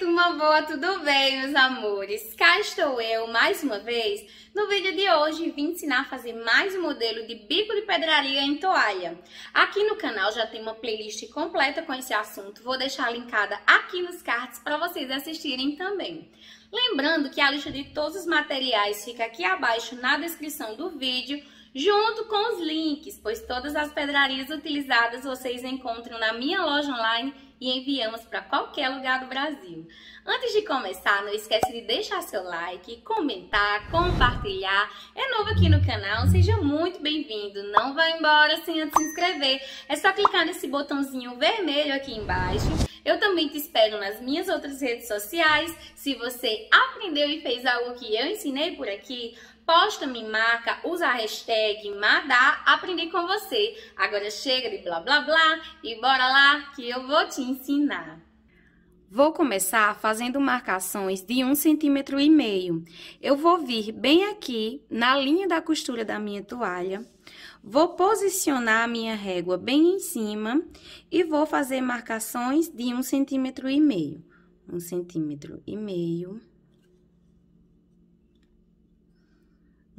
turma boa, tudo bem, meus amores? Cá estou eu, mais uma vez. No vídeo de hoje, vim ensinar a fazer mais um modelo de bico de pedraria em toalha. Aqui no canal já tem uma playlist completa com esse assunto. Vou deixar linkada aqui nos cards para vocês assistirem também. Lembrando que a lista de todos os materiais fica aqui abaixo na descrição do vídeo junto com os links, pois todas as pedrarias utilizadas vocês encontram na minha loja online e enviamos para qualquer lugar do Brasil. Antes de começar, não esquece de deixar seu like, comentar, compartilhar. É novo aqui no canal, seja muito bem-vindo. Não vá embora sem antes se inscrever. É só clicar nesse botãozinho vermelho aqui embaixo. Eu também te espero nas minhas outras redes sociais. Se você aprendeu e fez algo que eu ensinei por aqui, posta me marca, usa a hashtag Madá, aprendi com você. Agora chega de blá blá blá e bora lá que eu vou te ensinar. Vou começar fazendo marcações de um centímetro e meio. Eu vou vir bem aqui na linha da costura da minha toalha, vou posicionar a minha régua bem em cima e vou fazer marcações de um centímetro e meio. Um centímetro e meio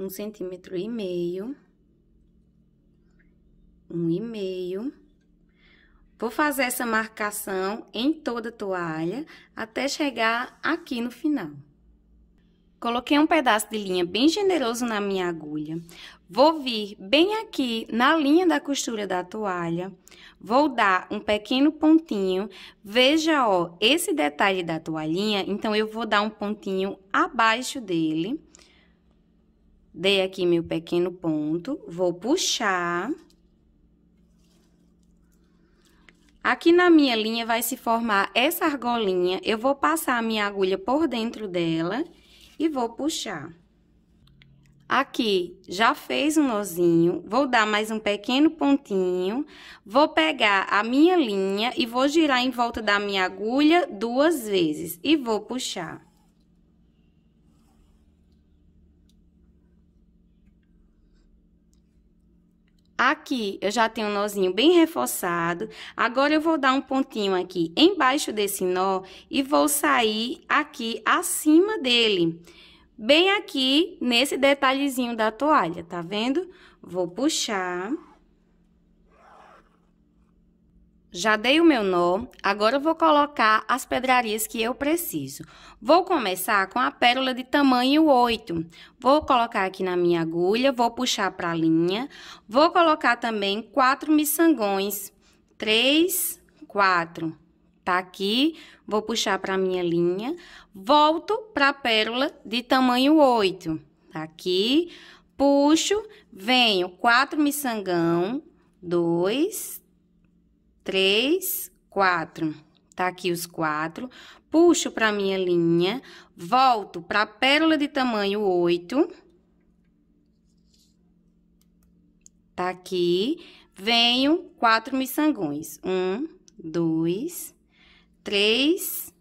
um centímetro e meio, um e meio. Vou fazer essa marcação em toda a toalha até chegar aqui no final. Coloquei um pedaço de linha bem generoso na minha agulha. Vou vir bem aqui na linha da costura da toalha. Vou dar um pequeno pontinho. Veja, ó, esse detalhe da toalhinha, então eu vou dar um pontinho abaixo dele Dei aqui meu pequeno ponto, vou puxar. Aqui na minha linha vai se formar essa argolinha, eu vou passar a minha agulha por dentro dela e vou puxar. Aqui, já fez um nozinho, vou dar mais um pequeno pontinho, vou pegar a minha linha e vou girar em volta da minha agulha duas vezes e vou puxar. Aqui eu já tenho um nozinho bem reforçado. Agora eu vou dar um pontinho aqui embaixo desse nó e vou sair aqui acima dele. Bem aqui nesse detalhezinho da toalha, tá vendo? Vou puxar. Já dei o meu nó, agora vou colocar as pedrarias que eu preciso. Vou começar com a pérola de tamanho 8. Vou colocar aqui na minha agulha, vou puxar para a linha. Vou colocar também quatro miçangões. Três, quatro. Tá aqui, vou puxar para a minha linha. Volto para a pérola de tamanho 8. Tá aqui, puxo, venho quatro miçangão. Dois, três, quatro. Tá aqui os quatro. Puxo para minha linha, volto para pérola de tamanho oito, Tá aqui. Venho quatro miçangões. Um, dois, três,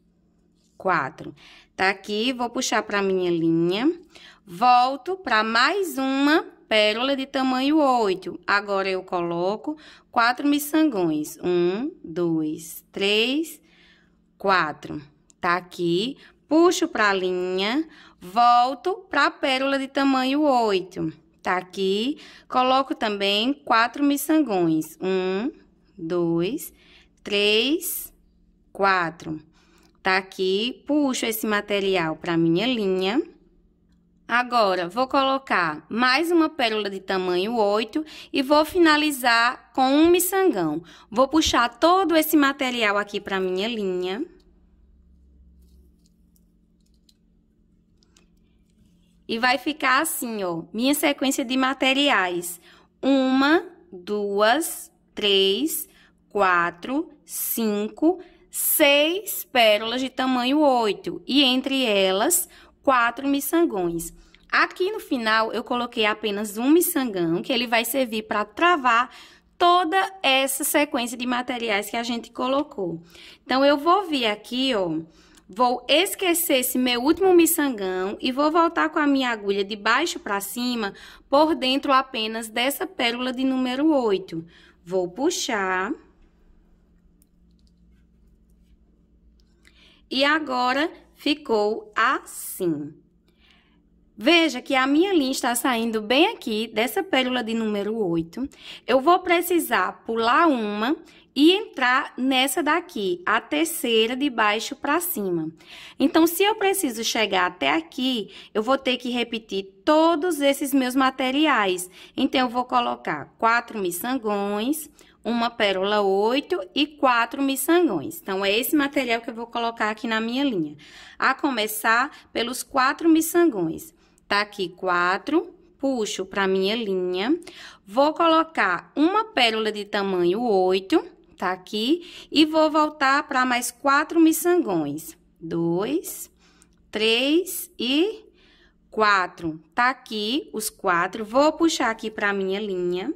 quatro. Tá aqui, vou puxar para minha linha, volto para mais uma pérola de tamanho 8. Agora, eu coloco quatro miçangões. Um, dois, três, quatro. Tá aqui. Puxo pra linha, volto pra pérola de tamanho 8. Tá aqui. Coloco também quatro miçangões. Um, dois, três, quatro. Tá aqui. Puxo esse material pra minha linha Agora, vou colocar mais uma pérola de tamanho 8 e vou finalizar com um miçangão. Vou puxar todo esse material aqui para minha linha. E vai ficar assim, ó, minha sequência de materiais. Uma, duas, três, quatro, cinco, seis pérolas de tamanho 8. E entre elas, quatro miçangões. Aqui no final, eu coloquei apenas um miçangão, que ele vai servir para travar toda essa sequência de materiais que a gente colocou. Então, eu vou vir aqui, ó, vou esquecer esse meu último miçangão e vou voltar com a minha agulha de baixo para cima, por dentro apenas dessa pérola de número 8. Vou puxar... E agora, ficou assim. Veja que a minha linha está saindo bem aqui dessa pérola de número 8. Eu vou precisar pular uma e entrar nessa daqui, a terceira de baixo para cima. Então, se eu preciso chegar até aqui, eu vou ter que repetir todos esses meus materiais. Então, eu vou colocar quatro miçangões, uma pérola 8 e quatro miçangões. Então, é esse material que eu vou colocar aqui na minha linha. A começar pelos quatro miçangões. Tá aqui quatro, puxo para minha linha, vou colocar uma pérola de tamanho 8, tá aqui, e vou voltar para mais quatro miçangões. Dois, três e quatro. Tá aqui os quatro, vou puxar aqui para minha linha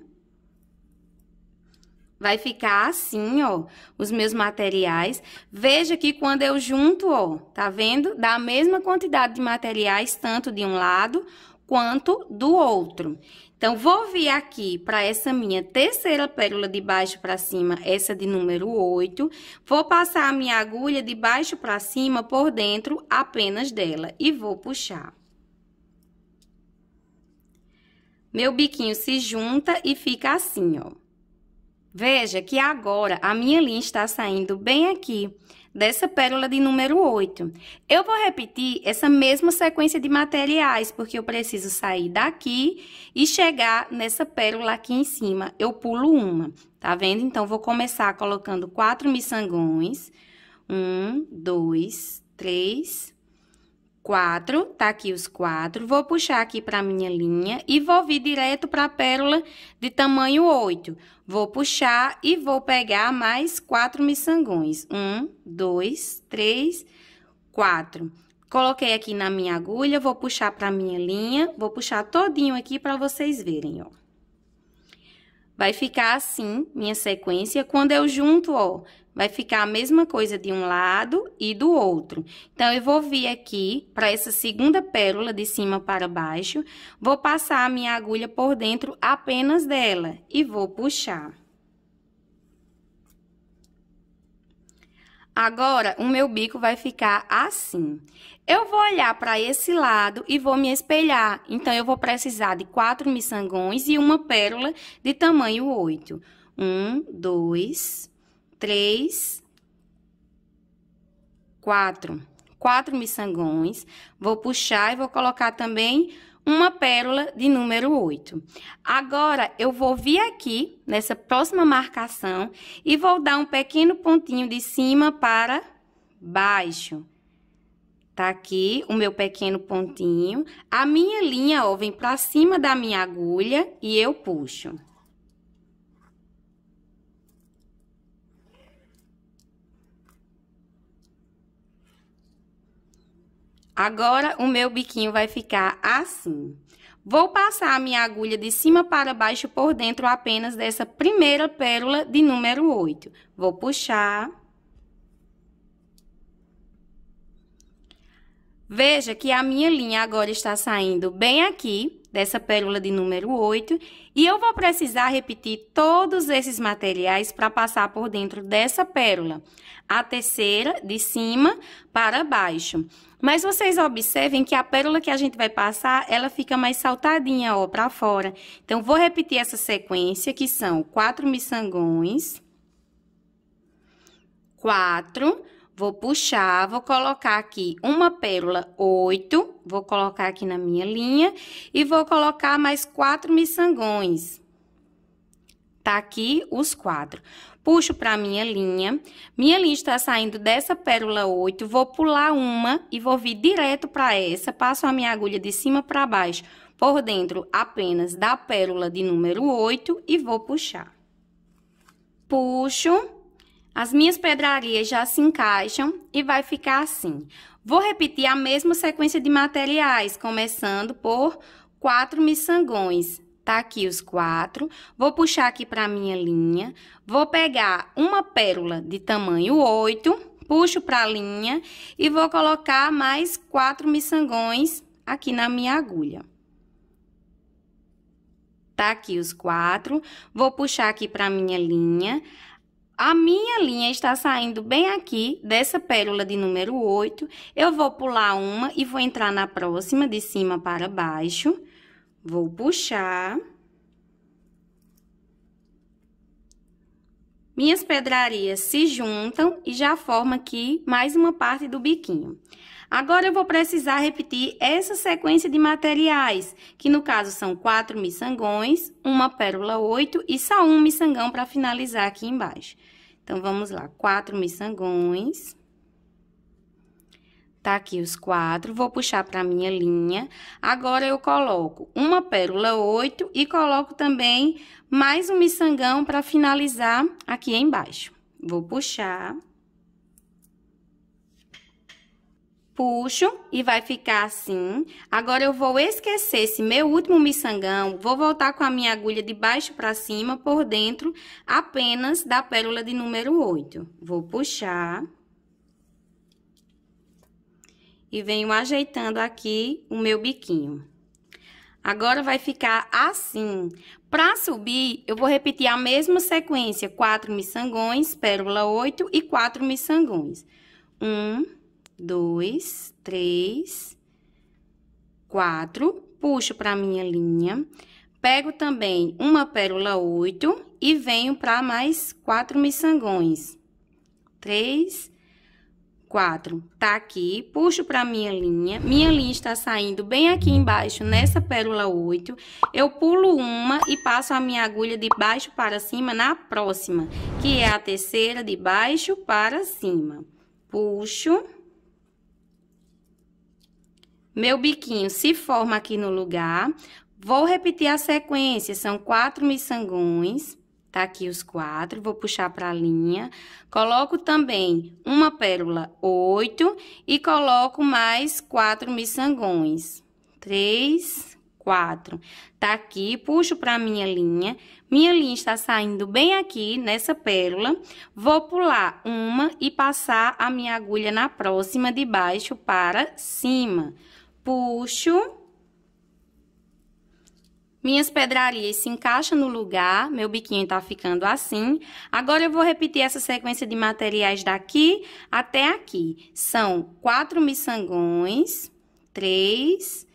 Vai ficar assim, ó, os meus materiais. Veja que quando eu junto, ó, tá vendo? Dá a mesma quantidade de materiais, tanto de um lado quanto do outro. Então, vou vir aqui para essa minha terceira pérola de baixo para cima, essa de número 8. Vou passar a minha agulha de baixo para cima por dentro apenas dela e vou puxar. Meu biquinho se junta e fica assim, ó. Veja que agora a minha linha está saindo bem aqui, dessa pérola de número 8. Eu vou repetir essa mesma sequência de materiais, porque eu preciso sair daqui e chegar nessa pérola aqui em cima. Eu pulo uma, tá vendo? Então, vou começar colocando quatro miçangões. Um, dois, três, quatro, tá aqui os quatro. Vou puxar aqui pra minha linha e vou vir direto pra pérola de tamanho 8. Vou puxar e vou pegar mais quatro miçangões. Um, dois, três, quatro. Coloquei aqui na minha agulha, vou puxar pra minha linha, vou puxar todinho aqui pra vocês verem, ó. Vai ficar assim, minha sequência. Quando eu junto, ó, vai ficar a mesma coisa de um lado e do outro. Então, eu vou vir aqui para essa segunda pérola de cima para baixo, vou passar a minha agulha por dentro apenas dela e vou puxar. Agora, o meu bico vai ficar assim. Eu vou olhar para esse lado e vou me espelhar. Então, eu vou precisar de quatro miçangões e uma pérola de tamanho 8. Um, dois, três, quatro, quatro miçangões. Vou puxar e vou colocar também uma pérola de número 8. Agora, eu vou vir aqui, nessa próxima marcação, e vou dar um pequeno pontinho de cima para baixo. Tá aqui o meu pequeno pontinho. A minha linha, ó, vem pra cima da minha agulha e eu puxo. Agora, o meu biquinho vai ficar assim. Vou passar a minha agulha de cima para baixo por dentro apenas dessa primeira pérola de número 8. Vou puxar. Veja que a minha linha agora está saindo bem aqui dessa pérola de número 8, e eu vou precisar repetir todos esses materiais para passar por dentro dessa pérola, a terceira de cima para baixo. Mas vocês observem que a pérola que a gente vai passar, ela fica mais saltadinha, ó, para fora. Então, vou repetir essa sequência, que são quatro miçangões, quatro Vou puxar, vou colocar aqui uma pérola 8, vou colocar aqui na minha linha e vou colocar mais quatro miçangões. Tá aqui os quatro. Puxo pra minha linha, minha linha está saindo dessa pérola 8, vou pular uma e vou vir direto pra essa, passo a minha agulha de cima pra baixo, por dentro apenas da pérola de número 8 e vou puxar. Puxo as minhas pedrarias já se encaixam e vai ficar assim. Vou repetir a mesma sequência de materiais, começando por quatro miçangões. Tá aqui os quatro. Vou puxar aqui para minha linha. Vou pegar uma pérola de tamanho 8 puxo para a linha e vou colocar mais quatro miçangões aqui na minha agulha. Tá aqui os quatro, vou puxar aqui para minha linha, a minha linha está saindo bem aqui, dessa pérola de número 8. Eu vou pular uma e vou entrar na próxima, de cima para baixo. Vou puxar. Minhas pedrarias se juntam e já forma aqui mais uma parte do biquinho. Agora, eu vou precisar repetir essa sequência de materiais, que no caso são quatro miçangões, uma pérola 8 e só um miçangão para finalizar aqui embaixo. Então, vamos lá, quatro miçangões. Tá aqui os quatro, vou puxar pra minha linha. Agora, eu coloco uma pérola oito e coloco também mais um miçangão pra finalizar aqui embaixo. Vou puxar. Puxo e vai ficar assim. Agora, eu vou esquecer esse meu último miçangão, vou voltar com a minha agulha de baixo pra cima, por dentro, apenas da pérola de número 8. Vou puxar. E venho ajeitando aqui o meu biquinho. Agora, vai ficar assim. Pra subir, eu vou repetir a mesma sequência, quatro miçangões, pérola 8 e quatro miçangões. Um dois, três, quatro. Puxo para minha linha. Pego também uma pérola oito e venho para mais quatro miçangões. Três, quatro. Tá aqui, puxo para minha linha. Minha linha está saindo bem aqui embaixo, nessa pérola oito. Eu pulo uma e passo a minha agulha de baixo para cima na próxima, que é a terceira de baixo para cima. Puxo. Meu biquinho se forma aqui no lugar. Vou repetir a sequência, são quatro miçangões. Tá aqui os quatro, vou puxar para a linha. Coloco também uma pérola, oito, e coloco mais quatro miçangões. Três, quatro. Tá aqui, puxo para minha linha. Minha linha está saindo bem aqui nessa pérola. Vou pular uma e passar a minha agulha na próxima de baixo para cima puxo. Minhas pedrarias se encaixam no lugar, meu biquinho tá ficando assim. Agora eu vou repetir essa sequência de materiais daqui até aqui. São quatro miçangões, três,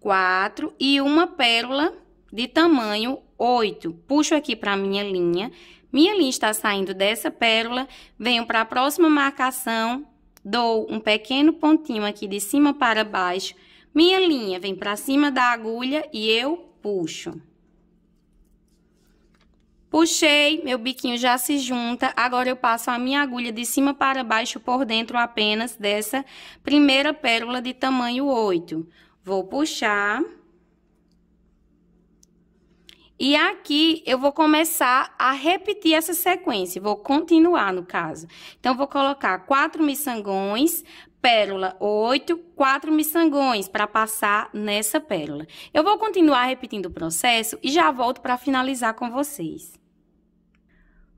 quatro e uma pérola de tamanho oito. Puxo aqui pra minha linha. Minha linha está saindo dessa pérola, venho para a próxima marcação, dou um pequeno pontinho aqui de cima para baixo, minha linha vem para cima da agulha e eu puxo. Puxei, meu biquinho já se junta, agora eu passo a minha agulha de cima para baixo por dentro apenas dessa primeira pérola de tamanho 8. Vou puxar. E aqui eu vou começar a repetir essa sequência, vou continuar no caso. Então, vou colocar quatro miçangões, pérola 8, 4 miçangões para passar nessa pérola. Eu vou continuar repetindo o processo e já volto para finalizar com vocês.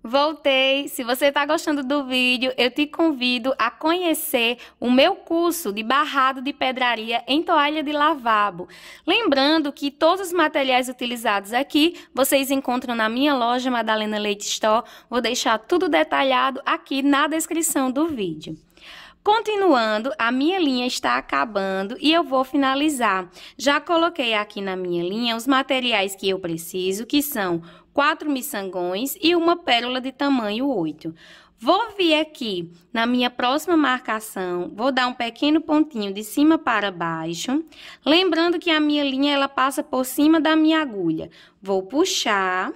Voltei! Se você está gostando do vídeo, eu te convido a conhecer o meu curso de barrado de pedraria em toalha de lavabo. Lembrando que todos os materiais utilizados aqui vocês encontram na minha loja Madalena Leite Store. Vou deixar tudo detalhado aqui na descrição do vídeo. Continuando, a minha linha está acabando e eu vou finalizar. Já coloquei aqui na minha linha os materiais que eu preciso, que são quatro miçangões e uma pérola de tamanho 8. Vou vir aqui na minha próxima marcação, vou dar um pequeno pontinho de cima para baixo, lembrando que a minha linha ela passa por cima da minha agulha. Vou puxar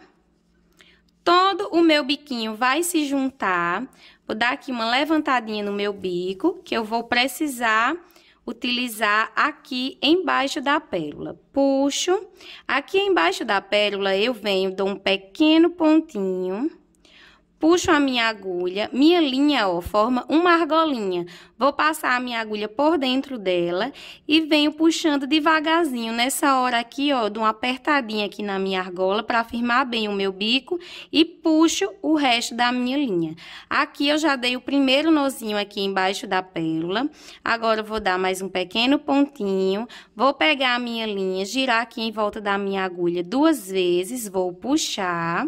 Todo o meu biquinho vai se juntar. Vou dar aqui uma levantadinha no meu bico, que eu vou precisar utilizar aqui embaixo da pérola. Puxo. Aqui embaixo da pérola, eu venho, dou um pequeno pontinho. Puxo a minha agulha, minha linha é, ó, forma uma argolinha. Vou passar a minha agulha por dentro dela e venho puxando devagarzinho. Nessa hora aqui, ó, dou uma apertadinha aqui na minha argola para firmar bem o meu bico e puxo o resto da minha linha. Aqui eu já dei o primeiro nozinho aqui embaixo da pérola. Agora eu vou dar mais um pequeno pontinho. Vou pegar a minha linha, girar aqui em volta da minha agulha duas vezes, vou puxar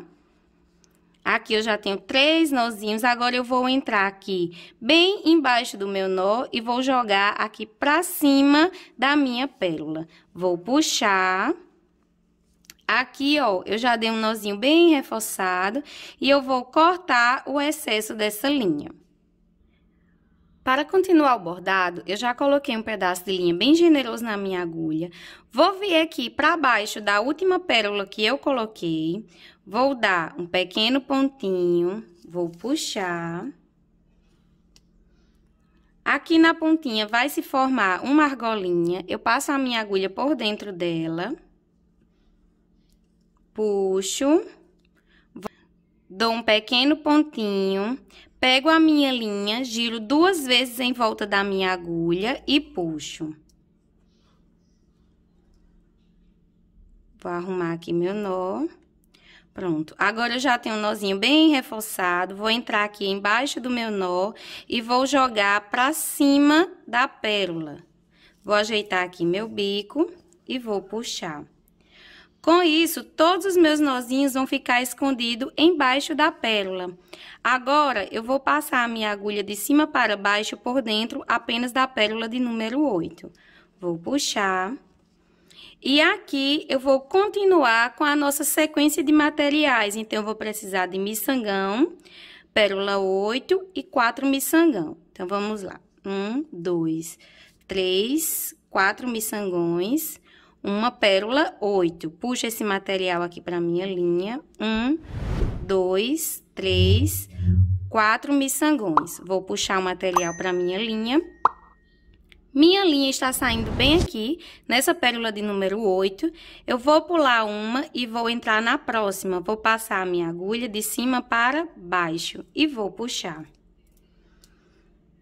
Aqui eu já tenho três nozinhos, agora eu vou entrar aqui bem embaixo do meu nó e vou jogar aqui pra cima da minha pérola. Vou puxar. Aqui, ó, eu já dei um nozinho bem reforçado e eu vou cortar o excesso dessa linha. Para continuar o bordado, eu já coloquei um pedaço de linha bem generoso na minha agulha. Vou vir aqui para baixo da última pérola que eu coloquei. Vou dar um pequeno pontinho, vou puxar. Aqui na pontinha vai se formar uma argolinha. Eu passo a minha agulha por dentro dela. Puxo. Dou um pequeno pontinho. Pego a minha linha, giro duas vezes em volta da minha agulha e puxo. Vou arrumar aqui meu nó. Pronto, agora eu já tenho um nozinho bem reforçado, vou entrar aqui embaixo do meu nó e vou jogar pra cima da pérola. Vou ajeitar aqui meu bico e vou puxar. Com isso, todos os meus nozinhos vão ficar escondidos embaixo da pérola. Agora, eu vou passar a minha agulha de cima para baixo por dentro apenas da pérola de número 8. Vou puxar... E aqui eu vou continuar com a nossa sequência de materiais. Então, eu vou precisar de miçangão, pérola 8 e 4 miçangão. Então, vamos lá. 1, 2, 3, 4 miçangões, uma pérola 8. Puxa esse material aqui para minha linha. 1, 2, 3, 4 miçangões. Vou puxar o material para minha linha. Minha linha está saindo bem aqui, nessa pérola de número 8. Eu vou pular uma e vou entrar na próxima. Vou passar a minha agulha de cima para baixo e vou puxar.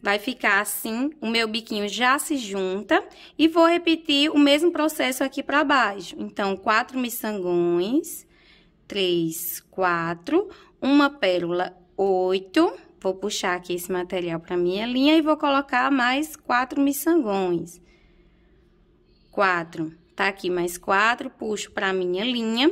Vai ficar assim, o meu biquinho já se junta e vou repetir o mesmo processo aqui para baixo. Então, quatro miçangões, três, quatro, uma pérola, oito Vou puxar aqui esse material para minha linha e vou colocar mais quatro miçangões. Quatro. Tá aqui mais quatro, puxo para minha linha.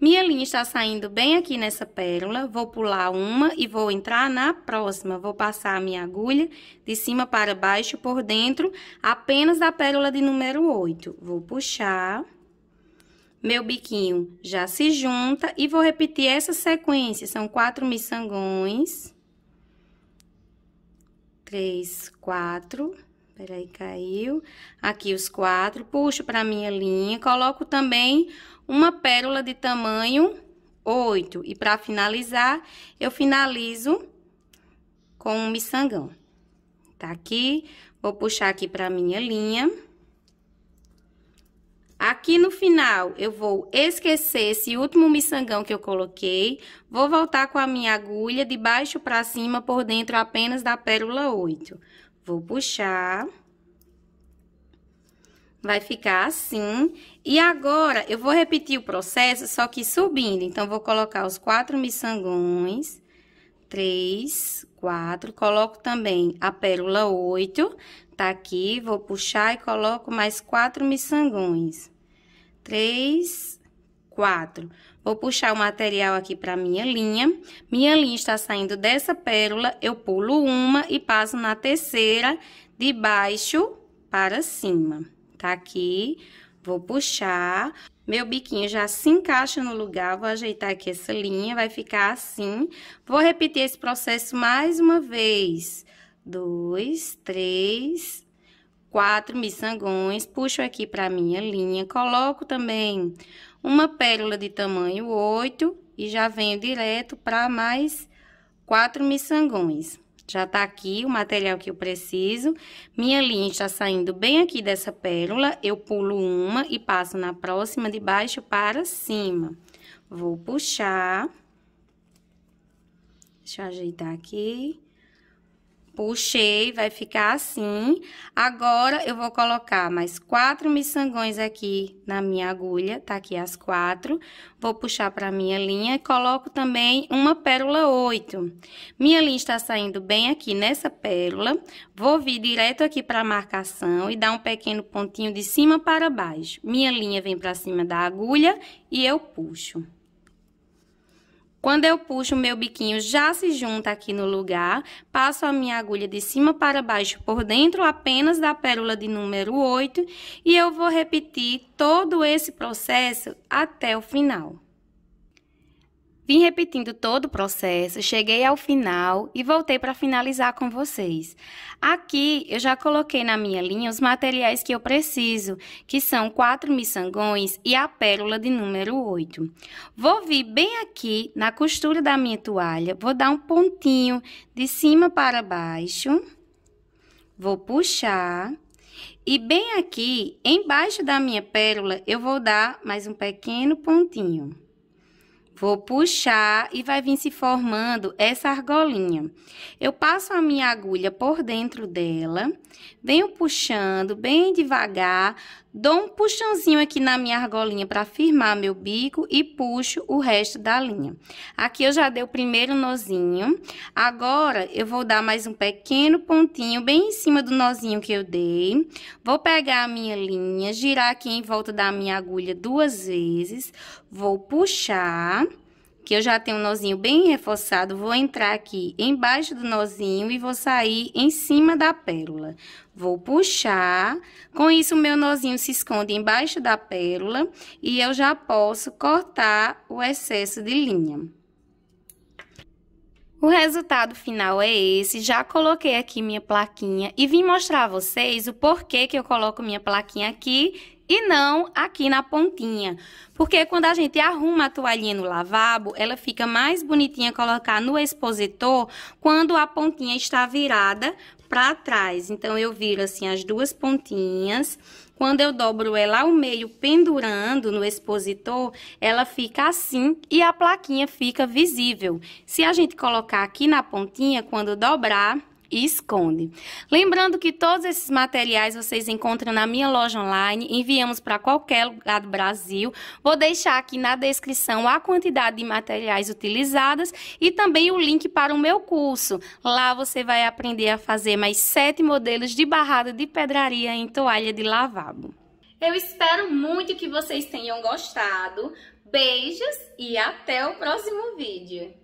Minha linha está saindo bem aqui nessa pérola, vou pular uma e vou entrar na próxima. Vou passar a minha agulha de cima para baixo por dentro, apenas da pérola de número 8. Vou puxar, meu biquinho já se junta e vou repetir essa sequência, são quatro miçangões três, quatro. Peraí, caiu. Aqui os quatro. Puxo pra minha linha. Coloco também uma pérola de tamanho 8. E pra finalizar, eu finalizo com um miçangão. Tá aqui. Vou puxar aqui pra minha linha. Aqui no final, eu vou esquecer esse último miçangão que eu coloquei, vou voltar com a minha agulha de baixo pra cima por dentro apenas da pérola 8. Vou puxar. Vai ficar assim. E agora, eu vou repetir o processo, só que subindo. Então, vou colocar os quatro miçangões. Três, quatro. Coloco também a pérola oito, tá aqui. Vou puxar e coloco mais quatro miçangões. Três, quatro. Vou puxar o material aqui para minha linha. Minha linha está saindo dessa pérola, eu pulo uma e passo na terceira de baixo para cima. Tá aqui. Vou puxar. Meu biquinho já se encaixa no lugar, vou ajeitar aqui essa linha, vai ficar assim. Vou repetir esse processo mais uma vez. Dois, três, quatro miçangões, puxo aqui para minha linha, coloco também uma pérola de tamanho 8 e já venho direto para mais quatro miçangões. Já tá aqui o material que eu preciso. Minha linha está saindo bem aqui dessa pérola. Eu pulo uma e passo na próxima de baixo para cima. Vou puxar. Deixa eu ajeitar aqui. Puxei, vai ficar assim. Agora, eu vou colocar mais quatro miçangões aqui na minha agulha, tá aqui as quatro. Vou puxar pra minha linha e coloco também uma pérola oito. Minha linha está saindo bem aqui nessa pérola. Vou vir direto aqui pra marcação e dar um pequeno pontinho de cima para baixo. Minha linha vem pra cima da agulha e eu puxo. Quando eu puxo, meu biquinho já se junta aqui no lugar, passo a minha agulha de cima para baixo por dentro apenas da pérola de número 8 e eu vou repetir todo esse processo até o final. Vim repetindo todo o processo, cheguei ao final e voltei para finalizar com vocês. Aqui eu já coloquei na minha linha os materiais que eu preciso, que são quatro miçangões e a pérola de número 8. Vou vir bem aqui na costura da minha toalha, vou dar um pontinho de cima para baixo, vou puxar. E bem aqui, embaixo da minha pérola, eu vou dar mais um pequeno pontinho. Vou puxar e vai vir se formando essa argolinha. Eu passo a minha agulha por dentro dela, venho puxando bem devagar, Dou um puxãozinho aqui na minha argolinha para firmar meu bico e puxo o resto da linha. Aqui eu já dei o primeiro nozinho. Agora, eu vou dar mais um pequeno pontinho bem em cima do nozinho que eu dei. Vou pegar a minha linha, girar aqui em volta da minha agulha duas vezes. Vou puxar que eu já tenho um nozinho bem reforçado, vou entrar aqui embaixo do nozinho e vou sair em cima da pérola. Vou puxar, com isso o meu nozinho se esconde embaixo da pérola e eu já posso cortar o excesso de linha. O resultado final é esse, já coloquei aqui minha plaquinha e vim mostrar a vocês o porquê que eu coloco minha plaquinha aqui e não aqui na pontinha. Porque quando a gente arruma a toalhinha no lavabo, ela fica mais bonitinha colocar no expositor quando a pontinha está virada para trás. Então, eu viro assim as duas pontinhas. Quando eu dobro ela ao meio, pendurando no expositor, ela fica assim e a plaquinha fica visível. Se a gente colocar aqui na pontinha, quando dobrar, e esconde. Lembrando que todos esses materiais vocês encontram na minha loja online, enviamos para qualquer lugar do Brasil. Vou deixar aqui na descrição a quantidade de materiais utilizadas e também o link para o meu curso. Lá você vai aprender a fazer mais sete modelos de barrada de pedraria em toalha de lavabo. Eu espero muito que vocês tenham gostado. Beijos e até o próximo vídeo.